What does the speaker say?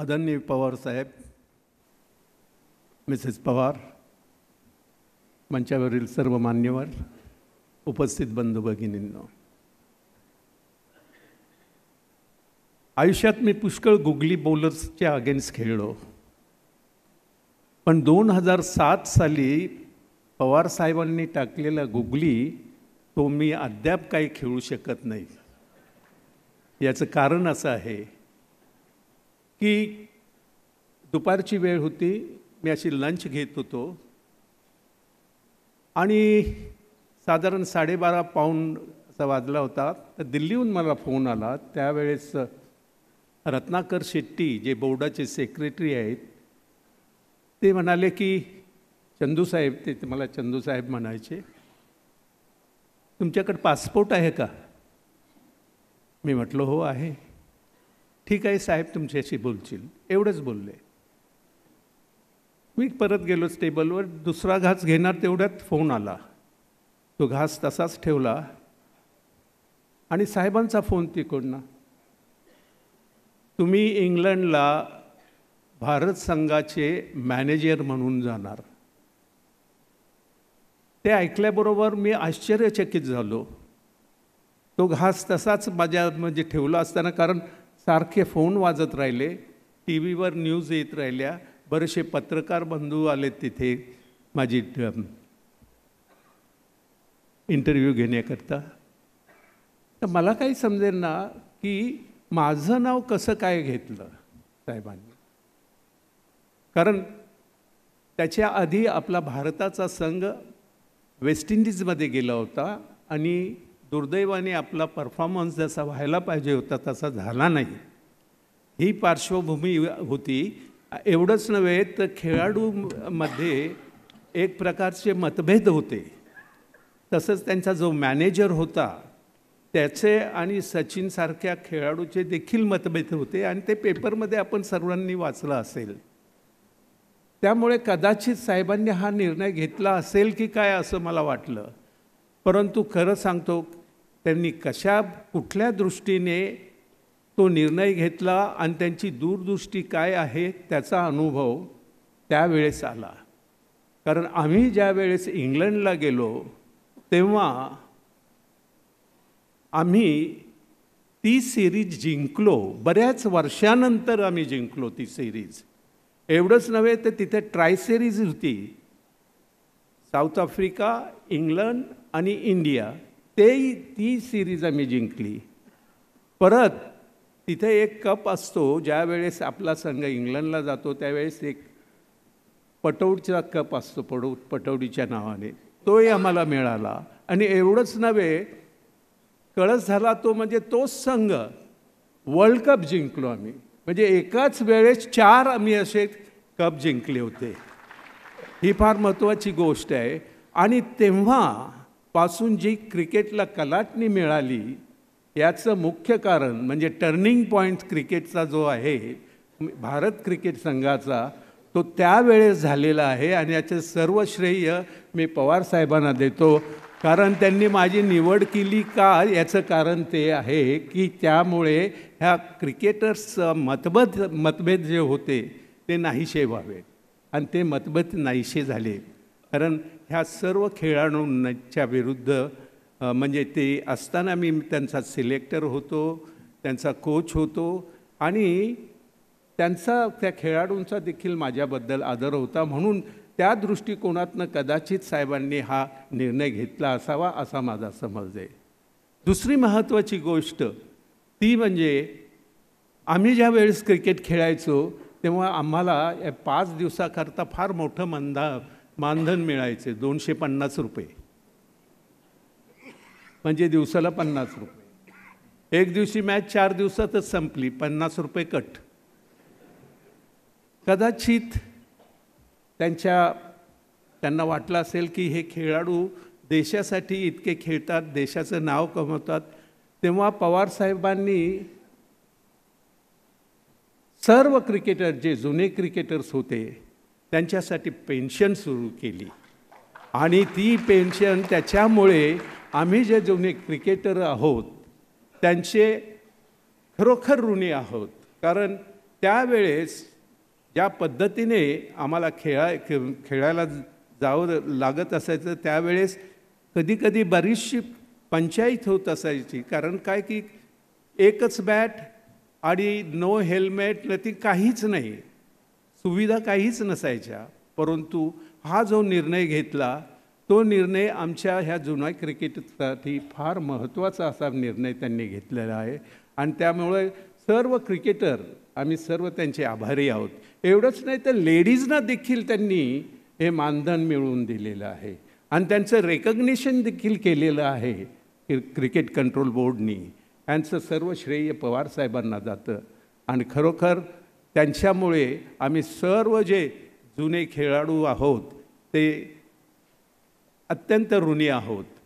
आदरणीय पवार साहेब मिसेस पवार मंचावरील सर्व मान्यवर उपस्थित बंधू भगिनींनो आयुष्यात मी पुष्कळ गुगली बॉलर्सच्या अगेन्स्ट खेळलो पण दोन हजार सात साली पवार साहेबांनी टाकलेला गुगली तो मी अद्याप काही खेळू शकत नाही याचं कारण असं आहे की दुपारची वेळ होती मी अशी लंच घेत होतो आणि साधारण साडेबारा पाऊंड असा वाजला होता तर दिल्लीहून मला फोन आला त्यावेळेस रत्नाकर शेट्टी जे बोर्डाचे सेक्रेटरी आहेत ते म्हणाले की चंदूसाहेब ते मला चंदूसाहेब म्हणायचे तुमच्याकडे पासपोर्ट आहे का मी म्हटलो हो आहे ठीक आहे साहेब तुमच्याशी बोलशील एवढंच बोलले मी परत गेलोच टेबलवर दुसरा घास घेणार तेवढ्यात फोन आला तो घास तसाच ठेवला आणि साहेबांचा फोन तिकडनं तुम्ही इंग्लंडला भारत संघाचे मॅनेजर म्हणून जाणार ते ऐकल्याबरोबर मी आश्चर्यचकित झालो तो घास तसाच माझ्या म्हणजे ठेवला असताना कारण सारखे फोन वाजत राहिले टी व्हीवर न्यूज येत राहिल्या बरेचसे पत्रकार बंधू आले तिथे माझी इंटरव्ह्यू घेण्याकरता तर मला काही समजेल ना की माझं नाव कसं काय घेतलं साहेबांनी कारण त्याच्या आधी आपला भारताचा संघ वेस्ट इंडिजमध्ये गेला होता आणि दुर्दैवाने आपला परफॉर्मन्स जसा व्हायला पाहिजे होता तसा झाला नाही ही पार्श्वभूमी होती एवढंच नव्हे तर खेळाडूमध्ये एक प्रकारचे मतभेद होते तसंच त्यांचा जो मॅनेजर होता त्याचे आणि सचिनसारख्या खेळाडूचे देखील मतभेद होते आणि ते पेपरमध्ये आपण सर्वांनी वाचलं असेल त्यामुळे कदाचित साहेबांनी हा निर्णय घेतला असेल की काय असं मला वाटलं परंतु खरं सांगतो त्यांनी कशा कुठल्या दृष्टीने तो निर्णय घेतला आणि त्यांची दूरदृष्टी काय आहे त्याचा अनुभव त्यावेळेस आला कारण आम्ही ज्या वेळेस इंग्लंडला गेलो तेव्हा आम्ही ती सिरीज जिंकलो बऱ्याच वर्षानंतर आम्ही जिंकलो ती सिरीज एवढंच नव्हे तर तिथे ट्राय सिरीज होती साऊथ आफ्रिका इंग्लंड आणि इंडिया ते ती सिरीज आम्ही जिंकली परत तिथे एक कप असतो ज्या वेळेस आपला संघ इंग्लंडला जातो त्यावेळेस एक पटौडचा कप असतो पडव पटौडीच्या नावाने तोही आम्हाला मिळाला आणि एवढंच नव्हे कळस झाला तो म्हणजे तोच संघ वर्ल्ड कप जिंकलो आम्ही म्हणजे एकाच वेळेस चार आम्ही असे कप जिंकले होते ही फार महत्त्वाची गोष्ट आहे आणि तेव्हा पासून जी क्रिकेटला कलाटणी मिळाली याचं मुख्य कारण म्हणजे टर्निंग पॉईंट क्रिकेटचा जो आहे भारत क्रिकेट संघाचा तो त्यावेळेस झालेला आहे आणि याचे सर्व श्रेय मी पवार साहेबांना देतो कारण त्यांनी माझी निवड केली का याचं कारण ते आहे की त्यामुळे ह्या क्रिकेटर्सचं मतभेद मतभेद जे होते ते नाहीशे व्हावे आणि ते मतभेद नाहीशे झाले कारण ह्या सर्व खेळाडूंच्या विरुद्ध म्हणजे ते असताना मी त्यांचा सिलेक्टर होतो त्यांचा कोच होतो आणि त्यांचा त्या खेळाडूंचा देखील माझ्याबद्दल आदर होता म्हणून त्या दृष्टिकोनातनं कदाचित साहेबांनी हा निर्णय घेतला असावा असा माझा समज आहे दुसरी महत्त्वाची गोष्ट ती म्हणजे आम्ही ज्या वेळेस क्रिकेट खेळायचो तेव्हा आम्हाला पाच दिवसाकरता फार मोठं मंदा मानधन मिळायचे दोनशे पन्नास रुपये म्हणजे दिवसाला पन्नास रुपये एक दिवशी मॅच चार दिवसातच संपली पन्नास रुपये कट कदाचित त्यांच्या त्यांना वाटलं असेल की हे खेळाडू देशासाठी इतके खेळतात देशाचं नाव कमवतात तेव्हा पवार साहेबांनी सर्व क्रिकेटर जे जुने क्रिकेटर्स होते त्यांच्यासाठी पेन्शन सुरू केली आणि ती पेन्शन त्याच्यामुळे आम्ही जे जुने क्रिकेटर आहोत त्यांचे खरोखर ऋणी आहोत कारण त्यावेळेस ज्या पद्धतीने आम्हाला खेळा खेळायला जावं लागत असायचं त्यावेळेस कधीकधी बरीचशी पंचायत होत असायची कारण काय की एकच बॅट आणि नो हेल्मेट न ती काहीच नाही सुविधा काहीच नसायच्या परंतु हा जो निर्णय घेतला तो निर्णय आमच्या ह्या जुन्या क्रिकेटसाठी फार महत्त्वाचा असा निर्णय त्यांनी घेतलेला आहे आणि त्यामुळे सर्व क्रिकेटर आम्ही सर्व त्यांचे आभारी आहोत एवढंच नाही तर लेडीजना देखील त्यांनी हे मानधन मिळवून दिलेलं आहे आणि त्यांचं रेकग्नेशन देखील केलेलं आहे क्रिकेट कंट्रोल बोर्डनी त्यांचं सर्व श्रेय पवार साहेबांना जातं आणि खरोखर त्यांच्यामुळे आम्ही सर्व जे जुने खेळाडू आहोत ते अत्यंत ऋणी आहोत